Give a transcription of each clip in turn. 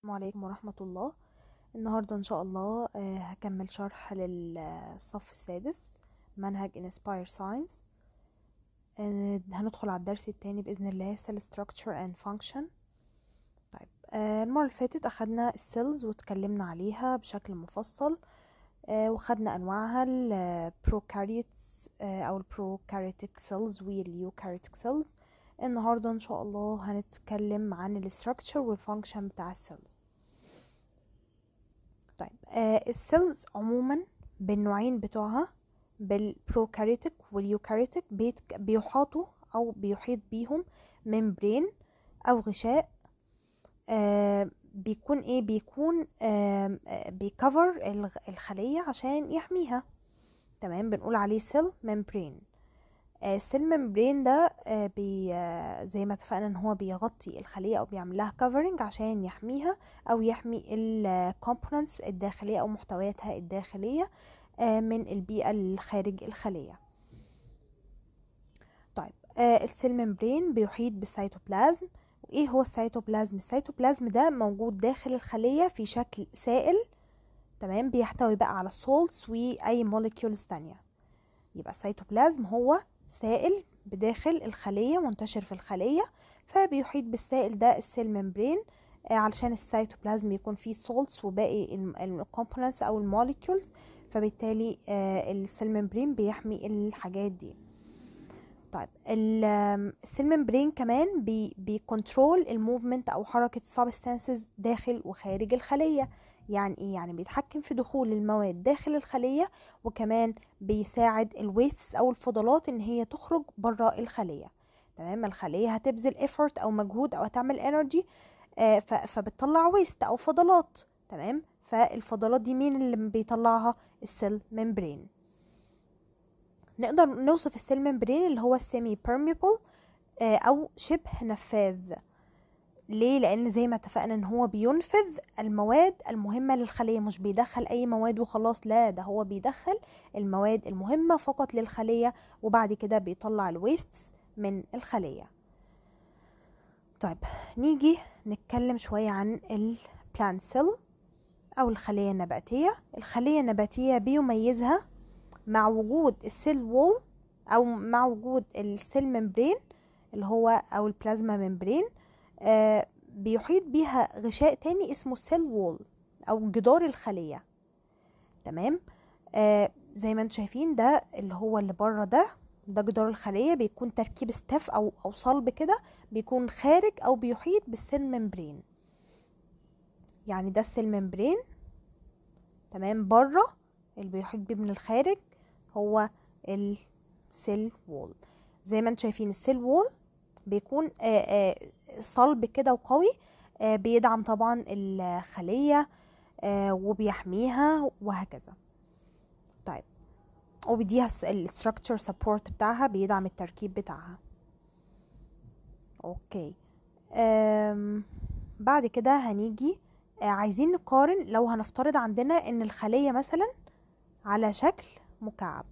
السلام عليكم ورحمة الله النهاردة إن شاء الله آه، هكمل شرح للصف السادس منهج Inspire Science آه، هندخل على الدرس التاني بإذن الله Cell Structure and Function طيب آه، المرة اللي فاتت أخدنا السيلز واتكلمنا عليها بشكل مفصل وخدنا أنواعها البروكاريوتس أو البروكاريوتيك سيلز واليوكاريوتيك سيلز النهاردة ان شاء الله هنتكلم عن وال والفانكشن بتاع السيلز طيب آه السيلز عموما بالنوعين بتوعها بالبروكاريتك واليوكاريتك بيحاطوا او بيحيط بيهم ممبرين او غشاء آه بيكون ايه بيكون آه بيكفر الخلية عشان يحميها تمام بنقول عليه سيل ممبرين السيل آه، ممبرين ده آه، بي آه، زي ما اتفقنا ان هو بيغطي الخليه او بيعمل لها كفرنج عشان يحميها او يحمي الكومبوننتس الداخليه او محتوياتها الداخليه من البيئه الخارج الخليه طيب السيل ممبرين بيحيط بالسيتوبلازم وايه هو السيتوبلازم السيتوبلازم ده موجود داخل الخليه في شكل سائل تمام بيحتوي بقى على السولتس واي موليكيولز تانية يبقى السيتوبلازم هو سائل بداخل الخلية منتشر في الخلية فبيحيط بالسائل ده السيل ممبرين آه، علشان السيتوبلازم يكون فيه سولتس وباقي الكومبوننتس او الموليكيولز فبالتالي آه، السيل ممبرين بيحمي الحاجات دي طيب السيل ممبرين كمان بيكونترول الموفمنت او حركه السبستانسز داخل وخارج الخليه يعني ايه يعني بيتحكم في دخول المواد داخل الخلية وكمان بيساعد الويستس او الفضلات ان هي تخرج بره الخلية تمام الخلية هتبذل ايفورت او مجهود او هتعمل انرجي آه، فبتطلع ويست او فضلات تمام فالفضلات دي مين اللي بيطلعها السيل ممبرين نقدر نوصف السيل ممبرين اللي هو السيمي آه، بيرميبل او شبه نفاذ ليه لان زي ما اتفقنا ان هو بينفذ المواد المهمه للخليه مش بيدخل اي مواد وخلاص لا ده هو بيدخل المواد المهمه فقط للخليه وبعد كده بيطلع الويستس من الخليه طيب نيجي نتكلم شويه عن البلان سيل او الخليه النباتيه الخليه النباتيه بيميزها مع وجود السيل وول او مع وجود السيل ممبرين اللي هو او البلازما ممبرين آه، بيحيط بيها غشاء تاني اسمه سيل وول او جدار الخليه تمام آه زي ما انتم شايفين ده اللي هو اللي بره ده ده جدار الخليه بيكون تركيب ستاف او او صلب كده بيكون خارج او بيحيط بالسيل ممبرين يعني ده السيل ممبرين تمام بره اللي بيحيط بيه من الخارج هو السيل وول زي ما انتم شايفين السيل وول بيكون آه، آه، صلب كده وقوي آه، بيدعم طبعا الخلية وبيحميها وهكذا طيب وبيديها الستركتشر سبورت بتاعها بيدعم التركيب بتاعها اوكي بعد كده هنيجي عايزين نقارن لو هنفترض عندنا ان الخلية مثلا على شكل مكعب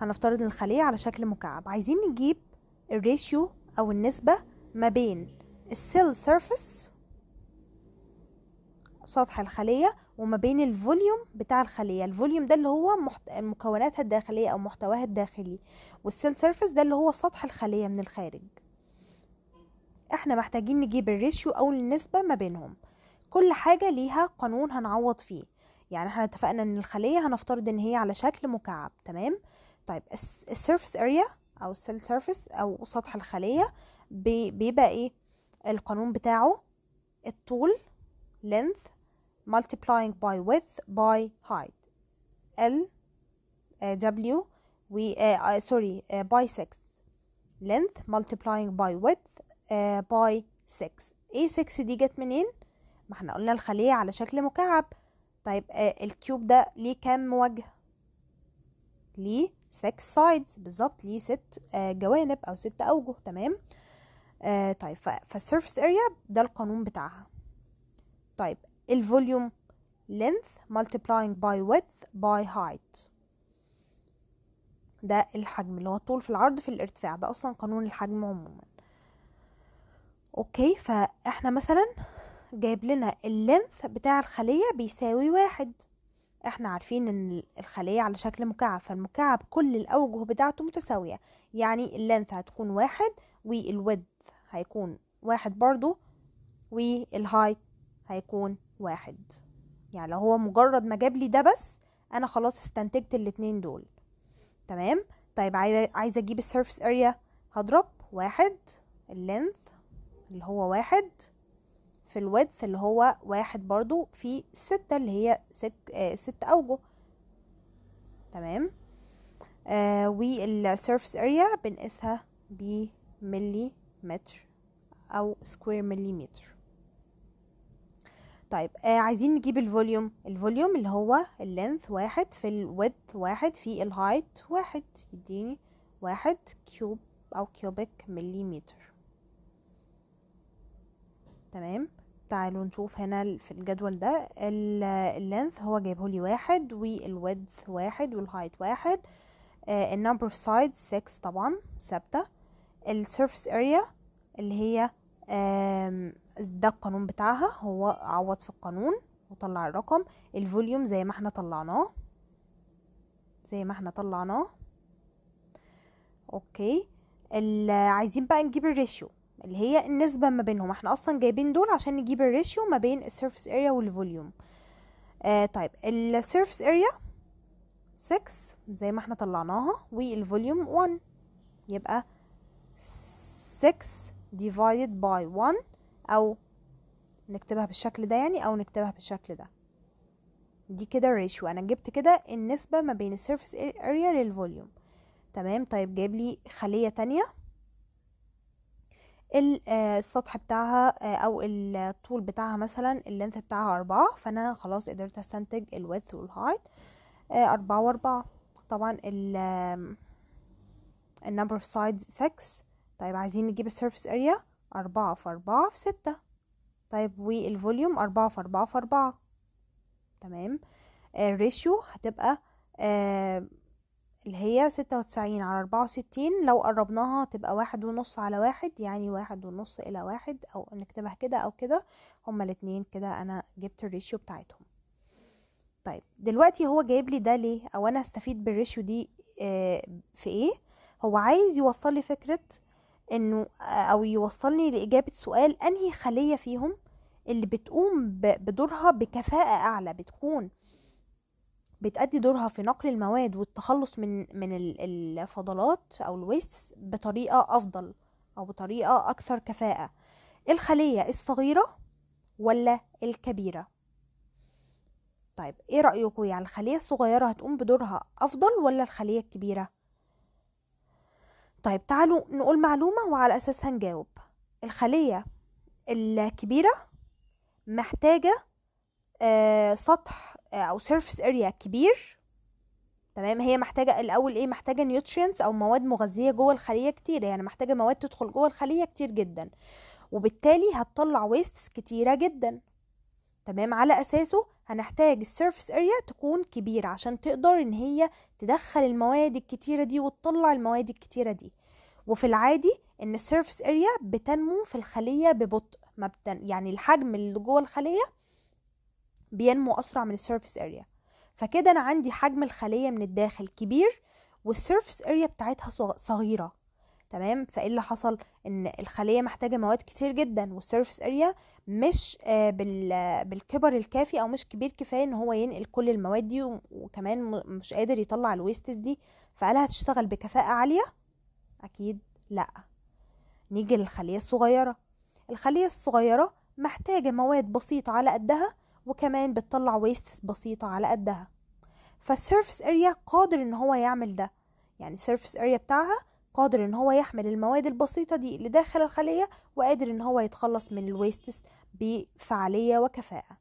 هنفترض الخلية على شكل مكعب عايزين نجيب الريشيو أو النسبة ما بين السيل سيرفس سطح الخلية وما بين الفوليوم بتاع الخلية الفوليوم ده اللي هو محت... مكوناتها الداخلية أو محتواها الداخلي والسيل سيرفس ده اللي هو سطح الخلية من الخارج احنا محتاجين نجيب الريشيو أو النسبة ما بينهم كل حاجة ليها قانون هنعوض فيه يعني احنا اتفقنا ان الخلية هنفترض ان هي على شكل مكعب تمام طيب السيرفس اريا او السيل سيرفس او سطح الخليه بيبقى ايه القانون بتاعه الطول length multiplying by width by height ال آه، w و سوري آه، باي آه، by 6 length multiplying by width آه by 6 ايه 6 دي جت منين ما احنا قلنا الخليه على شكل مكعب طيب الكيوب ده ليه كام وجه ليه six sides بالظبط ليه ست آه، جوانب او ست اوجه تمام آه، طيب فالسيرفس اريا ده القانون بتاعها طيب الفوليوم length multiplying by width by height ده الحجم اللي هو الطول في العرض في الارتفاع ده اصلا قانون الحجم عموما اوكي فاحنا مثلا جايب لنا اللينث بتاع الخلية بيساوي واحد احنا عارفين ان الخلية على شكل مكعب فالمكعب كل الاوجه بتاعته متساوية يعني اللينث هتكون واحد والودث هيكون واحد برضو والهايت هيكون واحد يعني لو هو مجرد ما جاب لي ده بس انا خلاص استنتجت الاتنين دول تمام طيب عايزة اجيب السيرفس اريا هضرب واحد اللينث اللي هو واحد في الويدث اللي هو واحد برضو في ستة اللي هي ست, آه ست أوجه تمام آه والسيرفس اريا بنقيسها بملي متر أو سكوير مليمتر طيب آه عايزين نجيب الفوليوم الفوليوم اللي هو اللينث واحد في الويدث واحد في الهايت واحد يديني واحد كيوب أو كيوبيك مليمتر تمام تعالوا نشوف هنا في الجدول ده اللينث هو جايبه لي واحد والويدث واحد والهايت واحد النمبر اوف سايد 6 طبعا ثابته السيرفس اريا اللي هي ده القانون بتاعها هو عوض في القانون وطلع الرقم الفوليوم زي ما احنا طلعناه زي ما احنا طلعناه اوكي عايزين بقى نجيب الريشيو اللي هي النسبة ما بينهم احنا اصلا جايبين دول عشان نجيب الريشيو ما بين السيرفس اريا والفوليوم آه طيب السيرفس اريا 6 زي ما احنا طلعناها والفوليوم 1 يبقى 6 divided by 1 او نكتبها بالشكل ده يعني او نكتبها بالشكل ده دي كده الريشيو انا جبت كده النسبة ما بين السيرفس اريا للفوليوم تمام طيب جايب لي خلية تانية آه، السطح بتاعها آه، او الطول بتاعها مثلا اللينث بتاعها اربعة فانا خلاص قدرت استنتج الويدث والهايت آه، اربعة واربعة طبعا ال number of sides 6 طيب عايزين نجيب السيرفس اريا أربعة في أربعة في ستة طيب والفوليوم أربعة في أربعة في أربعة تمام الريشيو هتبقى اللي هي ستة وتسعين على أربعة وستين لو قربناها تبقى واحد ونص على واحد يعني واحد ونص إلى واحد أو نكتبها كده أو كده هما الاتنين كده أنا جبت الريشيو بتاعتهم طيب دلوقتي هو جايب لي ده ليه أو أنا استفيد بالريشيو دي آه، في إيه هو عايز يوصل لي فكرة إنه آه، أو يوصلني لإجابة سؤال أنهي خلية فيهم اللي بتقوم بدورها بكفاءة أعلى بتكون بتأدي دورها في نقل المواد والتخلص من من الفضلات او الويست بطريقه افضل او بطريقه اكثر كفاءه الخليه الصغيره ولا الكبيره طيب ايه رايكم يعني الخليه الصغيره هتقوم بدورها افضل ولا الخليه الكبيره طيب تعالوا نقول معلومه وعلى اساسها نجاوب الخليه الكبيره محتاجه آه، سطح آه، او سيرفس اريا كبير تمام هي محتاجه الاول ايه محتاجه نيوترينتس او مواد مغذيه جوه الخليه كتير يعني محتاجه مواد تدخل جوه الخليه كتير جدا وبالتالي هتطلع ويستس كتيره جدا تمام على اساسه هنحتاج السيرفس اريا تكون كبيره عشان تقدر ان هي تدخل المواد الكتيره دي وتطلع المواد الكتيره دي وفي العادي ان السيرفس اريا بتنمو في الخليه ببطء ما بتن... يعني الحجم اللي جوه الخليه بينمو أسرع من السيرفس اريا فكده أنا عندي حجم الخلية من الداخل كبير والسيرفس اريا بتاعتها صغيرة تمام فايه اللي حصل ان الخليه محتاجه مواد كتير جدا والسيرفس اريا مش آه، بالكبر الكافي او مش كبير كفايه ان هو ينقل كل المواد دي وكمان مش قادر يطلع الويستس دي فقال هتشتغل بكفاءه عاليه اكيد لا نيجي للخليه الصغيره الخليه الصغيره محتاجه مواد بسيطه على قدها وكمان بتطلع ويستس بسيطة على قدها فالسيرفس اريا قادر ان هو يعمل ده يعني السيرفس اريا بتاعها قادر ان هو يحمل المواد البسيطة دي لداخل الخلية وقادر ان هو يتخلص من الويستس بفعالية وكفاءة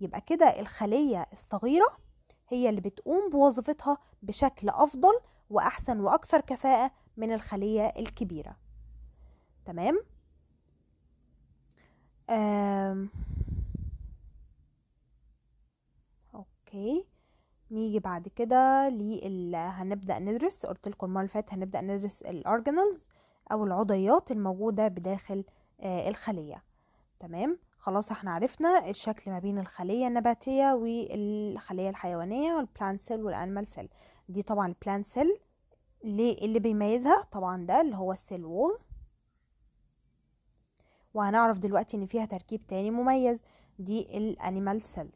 يبقى كده الخلية الصغيرة هي اللي بتقوم بوظيفتها بشكل أفضل وأحسن وأكثر كفاءة من الخلية الكبيرة تمام؟ آم. اوكي نيجي بعد كده لل هنبدا ندرس قلت لكم المره اللي فاتت هنبدا ندرس الاورجانلز او العضيات الموجوده بداخل آه الخليه تمام خلاص احنا عرفنا الشكل ما بين الخليه النباتيه والخليه الحيوانيه والبلان سيل والانيمال سيل دي طبعا البلان سيل اللي بيميزها طبعا ده اللي هو السيل وول وهنعرف دلوقتي ان فيها تركيب تاني مميز دي الانيمال سيل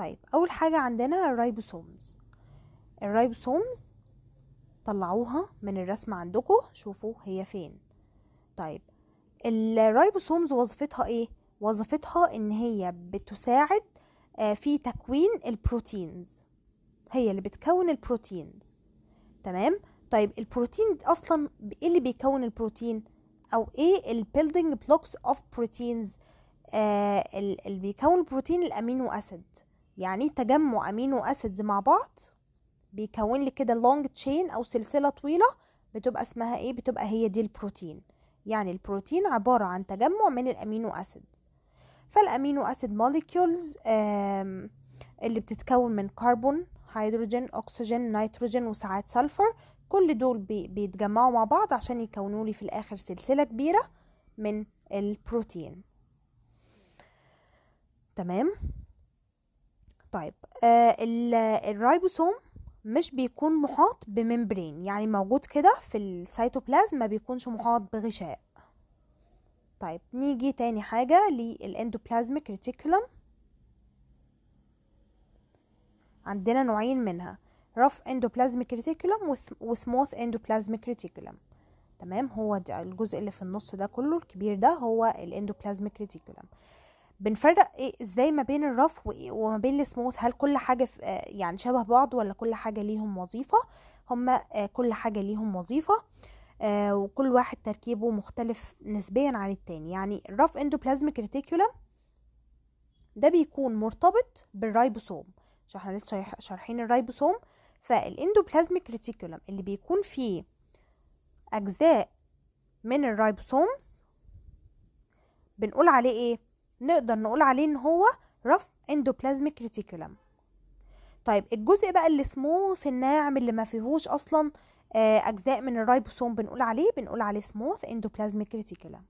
طيب اول حاجه عندنا الريبوسومز الريبوسومز طلعوها من الرسمه عندكم شوفوا هي فين طيب الريبوسومز وظيفتها ايه وظيفتها ان هي بتساعد آه، في تكوين البروتينز هي اللي بتكون البروتينز تمام طيب البروتين اصلا ايه اللي بيكون البروتين او ايه البيلدينج بلوكس اوف بروتينز اللي بيكون البروتين الامينو اسيد يعني تجمع امينو اسيدز مع بعض بيكون لي كده لونج تشين او سلسله طويله بتبقى اسمها ايه بتبقى هي دي البروتين يعني البروتين عباره عن تجمع من الامينو اسيد فالامينو اسيد موليكيولز اللي بتتكون من كربون هيدروجين اكسجين نيتروجين وساعات سلفر كل دول بيتجمعوا مع بعض عشان يكونوا لي في الاخر سلسله كبيره من البروتين تمام طيب آه الرايبوسوم مش بيكون محاط بممبرين يعني موجود كده في السيتوبلازم ما بيكونش محاط بغشاء طيب نيجي تاني حاجة للإندوبلازميك ريتيكولم عندنا نوعين منها رف اندوبلازميك ريتيكولم وسموث اندوبلازميك ريتيكولم تمام هو ده الجزء اللي في النص ده كله الكبير ده هو الاندوبلازميك ريتيكولم بنفرق إيه ازاي ما بين الرف إيه، وما بين السموث هل كل حاجه آه، يعني شبه بعض ولا كل حاجه ليهم وظيفه هما آه، كل حاجه ليهم وظيفه آه، وكل واحد تركيبه مختلف نسبيا عن التاني يعني الرف اندوبلازميك ريتيكولم ده بيكون مرتبط بالرايبوسوم مش احنا لسه شارحين الرايبوسوم فالاندوبلازميك ريتيكولم اللي بيكون فيه اجزاء من الرايبوسومز بنقول عليه ايه نقدر نقول عليه ان هو رف اندوبلازميك ريتيكولم طيب الجزء بقى اللي سموث الناعم اللي ما فيهوش اصلا آه، اجزاء من الرايبوسوم بنقول عليه بنقول عليه سموث اندوبلازميك ريتيكولم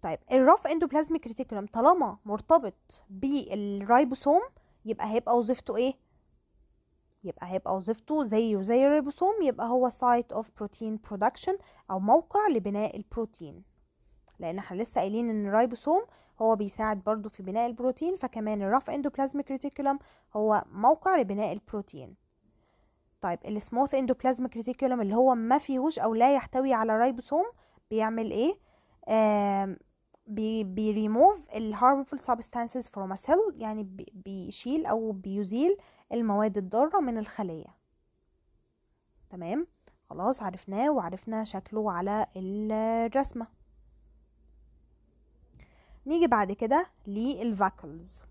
طيب الرف اندوبلازميك ريتيكولم طالما مرتبط بالرايبوسوم يبقى هيبقى وظيفته ايه يبقى هيبقى وظيفته زيه زي الريبوسوم يبقى هو سايت اوف بروتين برودكشن او موقع لبناء البروتين لان احنا لسه قايلين ان الرايبوسوم هو بيساعد برضو في بناء البروتين فكمان الرف اندوبلازميك ريتيكولم هو موقع لبناء البروتين طيب السموث اندوبلازميك ريتيكولم اللي هو ما فيهوش او لا يحتوي على رايبوسوم بيعمل ايه آه بي بيريموف الهارمفول سبستانسز فروم a cell يعني بيشيل او بيزيل المواد الضاره من الخليه تمام خلاص عرفناه وعرفنا شكله على الرسمه نيجي بعد كده للفاكلز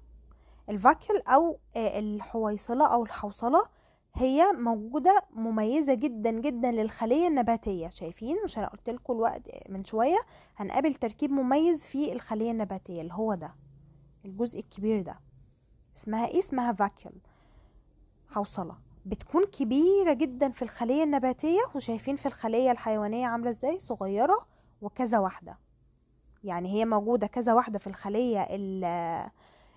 الفاكل او آه، الحويصله او الحوصله هي موجوده مميزه جدا جدا للخليه النباتيه شايفين مش انا قلت لكم الوقت آه، من شويه هنقابل تركيب مميز في الخليه النباتيه اللي هو ده الجزء الكبير ده اسمها ايه اسمها فاكيول حوصله بتكون كبيره جدا في الخليه النباتيه وشايفين في الخليه الحيوانيه عامله ازاي صغيره وكذا واحده يعني هي موجودة كذا واحدة في الخلية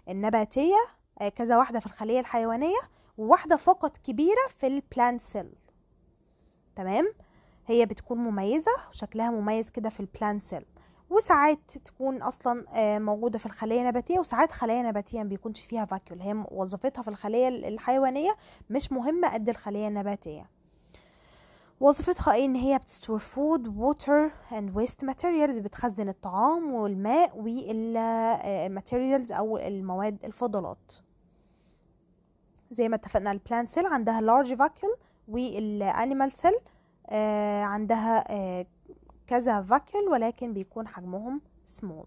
النباتية آه، كذا واحدة في الخلية الحيوانية وواحدة فقط كبيرة في البلانت سيل تمام هي بتكون مميزة وشكلها مميز كده في البلانت سيل وساعات تكون اصلا آه، موجوده في الخليه النباتيه وساعات خلايا نباتيه ما بيكونش فيها فاكيول هي وظيفتها في الخليه الحيوانيه مش مهمه قد الخليه النباتيه وظيفتها ايه ان هي بتستور فود ووتر اند ويست ماتيريالز بتخزن الطعام والماء والماتيريالز او المواد الفضلات زي ما اتفقنا البلانت سيل عندها لارج فاكيول والانيمال سيل عندها آه، كذا فاكيول ولكن بيكون حجمهم سمول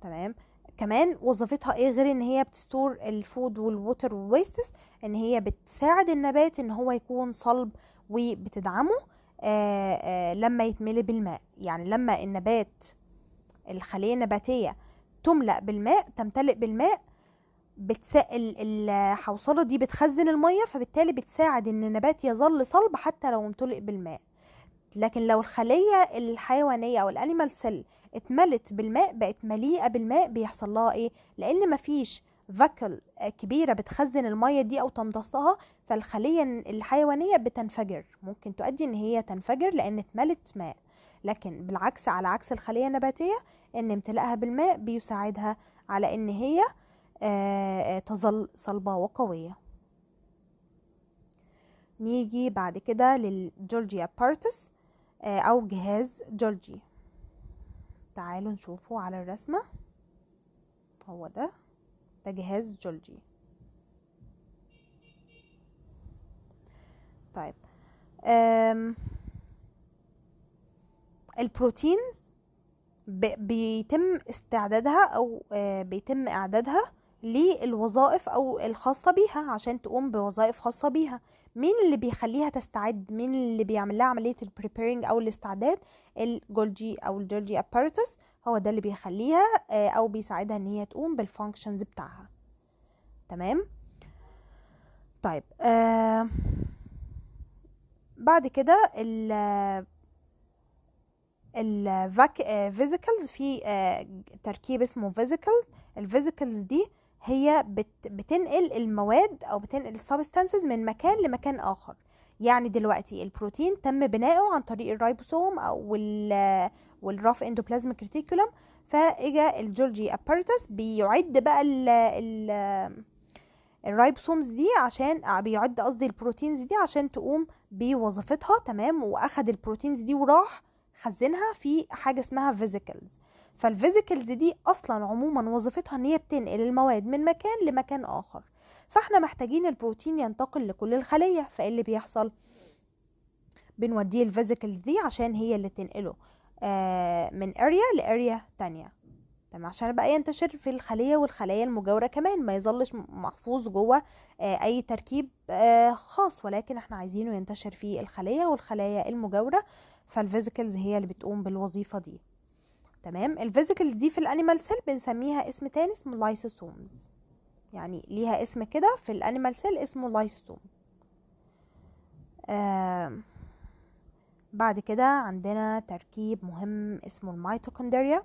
تمام كمان وظيفتها ايه غير ان هي بتستور الفود والووتر ويستس ان هي بتساعد النبات ان هو يكون صلب وبتدعمه آآ آه، آآ آه، لما يتملي بالماء يعني لما النبات الخلية النباتية تملأ بالماء تمتلئ بالماء بتسا... الحوصلة دي بتخزن المية فبالتالي بتساعد ان النبات يظل صلب حتى لو امتلئ بالماء لكن لو الخلية الحيوانية أو الأنيمال سيل اتملت بالماء بقت مليئة بالماء بيحصل لها إيه؟ لأن مفيش فاكل كبيرة بتخزن المية دي أو تمتصها فالخلية الحيوانية بتنفجر ممكن تؤدي إن هي تنفجر لأن اتملت ماء لكن بالعكس على عكس الخلية النباتية إن امتلاءها بالماء بيساعدها على إن هي آه، تظل صلبة وقوية نيجي بعد كده للجورجيا بارتس آه، او جهاز جورجي تعالوا نشوفه على الرسمة هو ده ده جهاز جولجي طيب البروتينز بيتم استعدادها او آه، بيتم اعدادها للوظائف او الخاصه بيها عشان تقوم بوظائف خاصه بيها مين اللي بيخليها تستعد مين اللي بيعمل لها عمليه البريبيرنج او الاستعداد الجولجي او الجولجي ابارتوس هو ده اللي بيخليها آه، او بيساعدها ان هي تقوم بالفانكشنز بتاعها تمام طيب آه بعد كده ال الفيزيكلز آه، في آه، تركيب اسمه فيزيكل الفيزيكلز دي هي بت بتنقل المواد او بتنقل السبستانسز من مكان لمكان اخر يعني دلوقتي البروتين تم بنائه عن طريق الرايبوسوم او والراف اندوبلازميك ريتيكولم فاجا الجولجي ابارتس بيعد بقى ال ال الرايبوسومز دي عشان بيعد قصدي البروتينز دي عشان تقوم بوظيفتها تمام واخد البروتينز دي وراح خزنها في حاجه اسمها فيزيكلز فالفيزيكلز دي اصلا عموما وظيفتها ان هي بتنقل المواد من مكان لمكان اخر فاحنا محتاجين البروتين ينتقل لكل الخليه فايه اللي بيحصل بنوديه الفيزيكلز دي عشان هي اللي تنقله آه، من اريا لاريا تانية تمام عشان بقى ينتشر في الخليه والخلايا المجاوره كمان ما يظلش محفوظ جوه آه، اي تركيب آه، خاص ولكن احنا عايزينه ينتشر في الخليه والخلايا المجاوره فالفيزيكلز هي اللي بتقوم بالوظيفه دي تمام الفيزيكلز دي في الانيمال سيل بنسميها اسم تاني اسمه لايسوسومز يعني ليها اسم كده في الانيمال سيل اسمه لايسوسوم آه بعد كده عندنا تركيب مهم اسمه الميتوكوندريا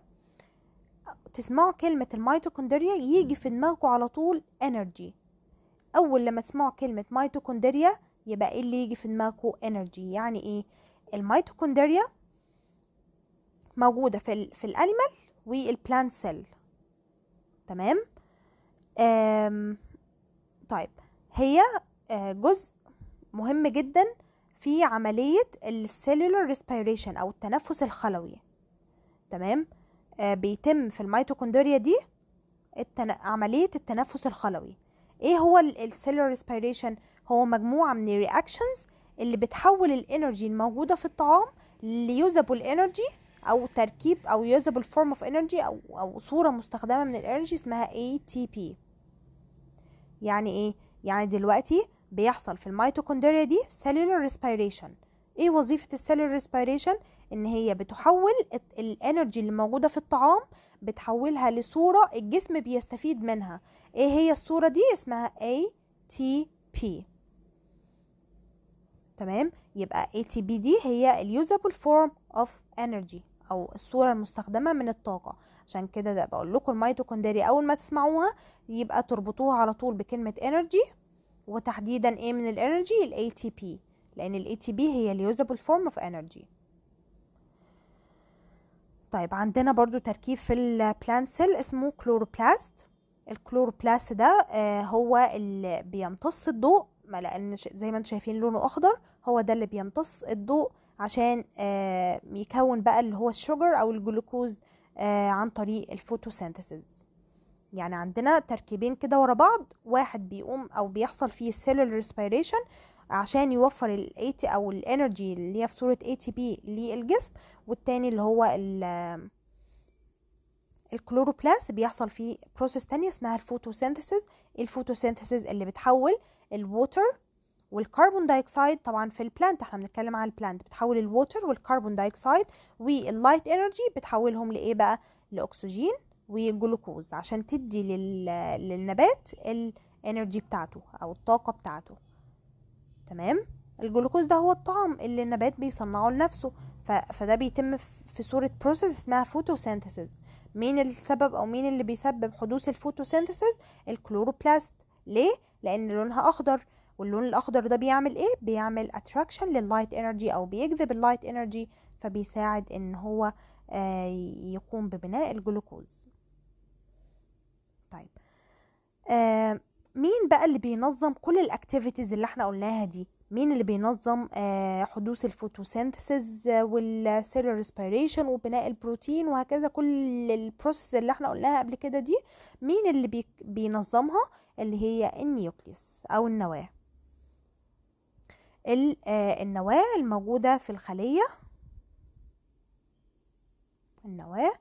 تسمعوا كلمة الميتوكوندريا يجي في دماغكم على طول انرجي اول لما تسمعوا كلمة ميتوكوندريا يبقى ايه اللي يجي في دماغكم انرجي يعني ايه الميتوكوندريا موجوده في الـ في الانيمال والبلانت سيل تمام طيب هي آه، جزء مهم جدا في عملية السيلولر ريسبيريشن أو التنفس الخلوي تمام آه بيتم في الميتوكوندريا دي التن... عملية التنفس الخلوي ايه هو السيلولر ريسبيريشن هو مجموعة من الرياكشنز اللي بتحول الانرجي الموجودة في الطعام ليوزابل انرجي او تركيب او usable form of energy او او صوره مستخدمه من الانرجي اسمها ATP يعني ايه يعني دلوقتي بيحصل في الميتوكوندريا دي cellular respiration ايه وظيفه السيلولار respiration ان هي بتحول الانرجي اللي موجوده في الطعام بتحولها لصوره الجسم بيستفيد منها ايه هي الصوره دي اسمها ATP تمام يبقى ATP دي هي اليوزابل فورم اوف انرجي او الصوره المستخدمه من الطاقه عشان كده ده بقول لكم الميتوكوندريا اول ما تسمعوها يبقى تربطوها على طول بكلمه انرجي وتحديدا ايه من الانرجي الاي تي بي لان الاي تي بي هي اليوزابل فورم اوف انرجي طيب عندنا برضو تركيب في البلان سيل اسمه كلوروبلاست الكلوروبلاست ده آه، هو اللي بيمتص الضوء ما لان زي ما انتم شايفين لونه اخضر هو ده اللي بيمتص الضوء عشان آه، يكون بقى اللي هو الشجر او الجلوكوز آه، عن طريق الفوتوسينثيسيس يعني عندنا تركيبين كده ورا بعض واحد بيقوم او بيحصل فيه cellular ريسبيريشن عشان يوفر الاي او الانرجي اللي هي في صوره اي تي بي للجسم والتاني اللي هو آه، الكلوروبلاست بيحصل فيه بروسيس تانية اسمها الفوتوسينثيسيس الفوتوسينثيسيس اللي بتحول الووتر والكربون دايوكسيد طبعا في البلانت احنا بنتكلم على البلانت بتحول الووتر والكربون دايوكسيد واللايت انرجي بتحولهم لايه بقى لاكسجين وجلوكوز عشان تدي لل... للنبات الانرجي بتاعته او الطاقه بتاعته تمام الجلوكوز ده هو الطعام اللي النبات بيصنعه لنفسه ف... فده بيتم في صوره بروسيس اسمها فوتوسينثيسيس مين السبب او مين اللي بيسبب حدوث الفوتوسينثيسيس الكلوروبلاست ليه لان لونها اخضر واللون الاخضر ده بيعمل ايه بيعمل اتراكشن لللايت انرجي او بيجذب اللايت انرجي فبيساعد ان هو آه، يقوم ببناء الجلوكوز طيب آه، مين بقى اللي بينظم كل الاكتيفيتيز اللي احنا قلناها دي مين اللي بينظم آه، حدوث الفوتوسينثسيز والسيلر ريسبيريشن وبناء البروتين وهكذا كل البروسيس اللي احنا قلناها قبل كده دي مين اللي بينظمها اللي هي النيوكليس او النواه آه، النواة الموجودة في الخلية النواة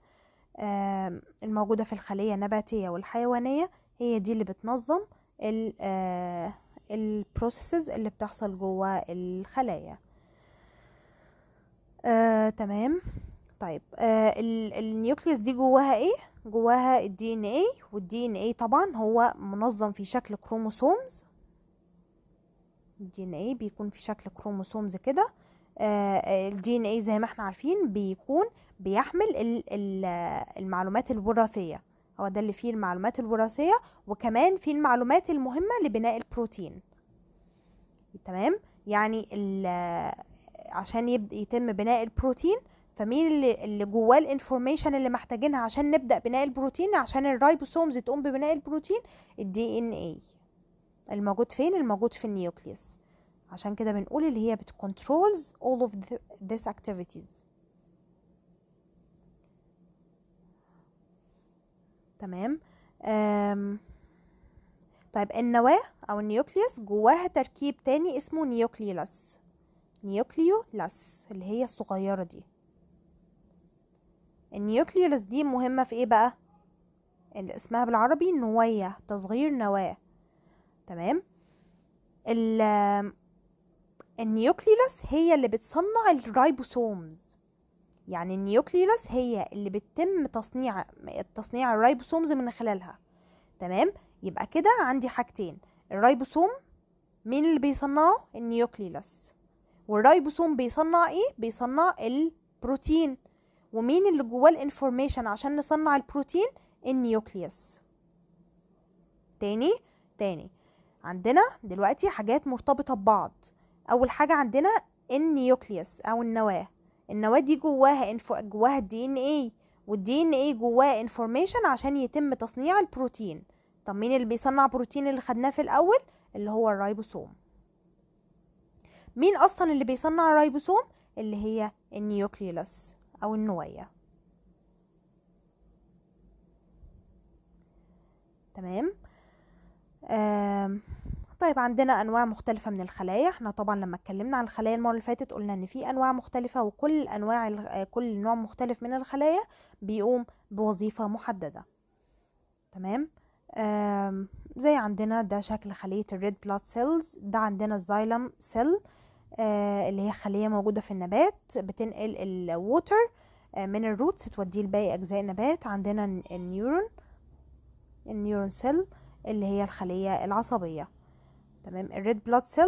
الموجودة في الخلية النباتية والحيوانية هي دي اللي بتنظم البروسيسز آه، اللي بتحصل جوه الخلايا آه، تمام طيب آه، النيوكليوس دي جواها ايه جواها الدي ان اي والدي ان اي طبعا هو منظم في شكل كروموسومز الدي ان ايه بيكون في شكل كروموسومز كده الدي ان ايه زي ما احنا عارفين بيكون بيحمل المعلومات الوراثيه هو ده اللي فيه المعلومات الوراثيه وكمان فيه المعلومات المهمه لبناء البروتين تمام يعني عشان يبدا يتم بناء البروتين فمين اللي اللي جواه الانفورميشن اللي محتاجينها عشان نبدا بناء البروتين عشان الرايبوسومز تقوم ببناء البروتين الدي ان ايه الموجود فين الموجود في النيوكليوس عشان كده بنقول اللي هي controls all of this activities تمام أم. طيب النواة أو النيوكليوس جواها تركيب تاني اسمه نيوكليولاس نيوكليولس اللي هي الصغيرة دي النيوكليولس دي مهمة في ايه بقى؟ اللي اسمها بالعربي نواية تصغير نواة تمام النيوكليلس هي اللي بتصنع الرايبوسومز يعني النيوكليلس هي اللي بتتم تصنيع تصنيع الرايبوسومز من خلالها تمام يبقى كده عندي حاجتين الرايبوسوم مين اللي بيصنعه النيوكليلس والرايبوسوم بيصنع ايه بيصنع البروتين ومين اللي جواه الانفورميشن عشان نصنع البروتين النيوكليوس تاني تاني عندنا دلوقتي حاجات مرتبطة ببعض أول حاجة عندنا النيوكليوس أو النواة النواة دي جواها انفو جواها الدي ان ايه والدي ان ايه جواه انفورميشن عشان يتم تصنيع البروتين طب مين اللي بيصنع بروتين اللي خدناه في الأول اللي هو الرايبوسوم مين أصلا اللي بيصنع الرايبوسوم اللي هي النيوكليوس أو النواية تمام آه طيب عندنا انواع مختلفه من الخلايا احنا طبعا لما اتكلمنا عن الخلايا المره اللي فاتت قلنا ان في انواع مختلفه وكل انواع آه، كل نوع مختلف من الخلايا بيقوم بوظيفه محدده تمام زي عندنا ده شكل خليه الريد بلاد سيلز ده عندنا الزايلم آه، سيل اللي هي خليه موجوده في النبات بتنقل الووتر آه، من الروتس توديه لباقي اجزاء النبات عندنا النيورون النيورون سيل اللي هي الخليه العصبيه تمام الريد بلاد سيل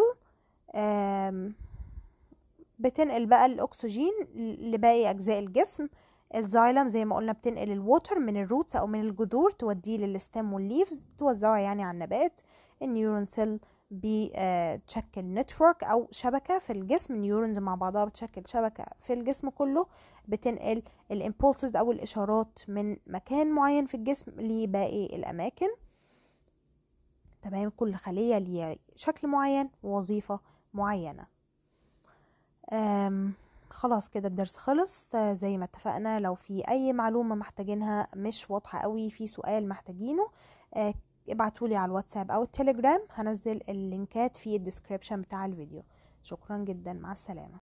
بتنقل بقى الاكسجين لباقي اجزاء الجسم الزايلم زي ما قلنا بتنقل الووتر من الروتس او من الجذور توديه للستام والليفز توزعه يعني على النبات النيورون سيل بتشكل نتورك او شبكه في الجسم النيورونز مع بعضها بتشكل شبكه في الجسم كله بتنقل الامبولسز او الاشارات من مكان معين في الجسم لباقي الاماكن تمام كل خلية ليها شكل معين ووظيفة معينة خلاص كده الدرس خلص زي ما اتفقنا لو في اي معلومة محتاجينها مش واضحة قوي في سؤال محتاجينه آه، ابعتولي على الواتساب او التليجرام هنزل اللينكات في الديسكريبشن بتاع الفيديو شكرا جدا مع السلامة